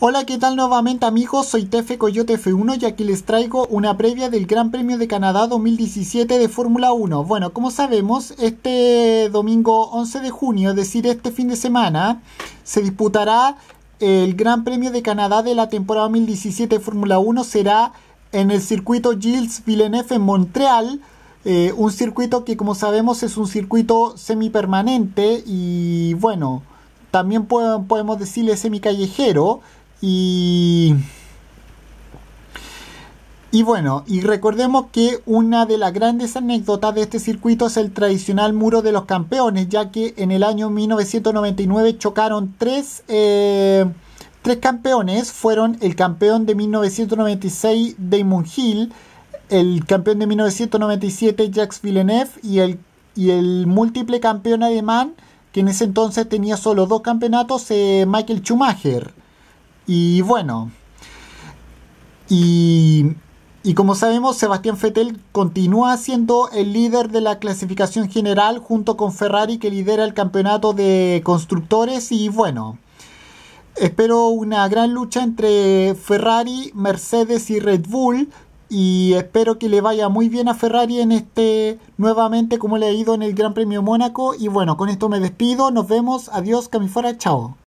Hola, ¿qué tal nuevamente amigos? Soy Tefe Coyote F1 y aquí les traigo una previa del Gran Premio de Canadá 2017 de Fórmula 1. Bueno, como sabemos, este domingo 11 de junio, es decir, este fin de semana, se disputará el Gran Premio de Canadá de la temporada 2017 de Fórmula 1. Será en el circuito Gilles Villeneuve en Montreal. Eh, un circuito que como sabemos es un circuito semi-permanente y bueno, también podemos decirle semi-callejero y, bueno, y recordemos que una de las grandes anécdotas de este circuito es el tradicional muro de los campeones, ya que en el año 1999 chocaron eh, tres... campeones fueron el campeón de 1996 Damon Hill, el campeón de 1997 Jacques Villeneuve y el, y el múltiple campeón alemán que en ese entonces tenía solo dos campeonatos, eh, Michael Schumacher. Y bueno, y, como sabemos, Sebastián Fettel continúa siendo el líder de la clasificación general junto con Ferrari que lidera el campeonato de constructores y bueno. Espero una gran lucha entre Ferrari, Mercedes y Red Bull y espero que le vaya muy bien a Ferrari en este nuevamente como le ha ido en el Gran Premio Mónaco y bueno, con esto me despido, nos vemos, adiós, Camifora, chao.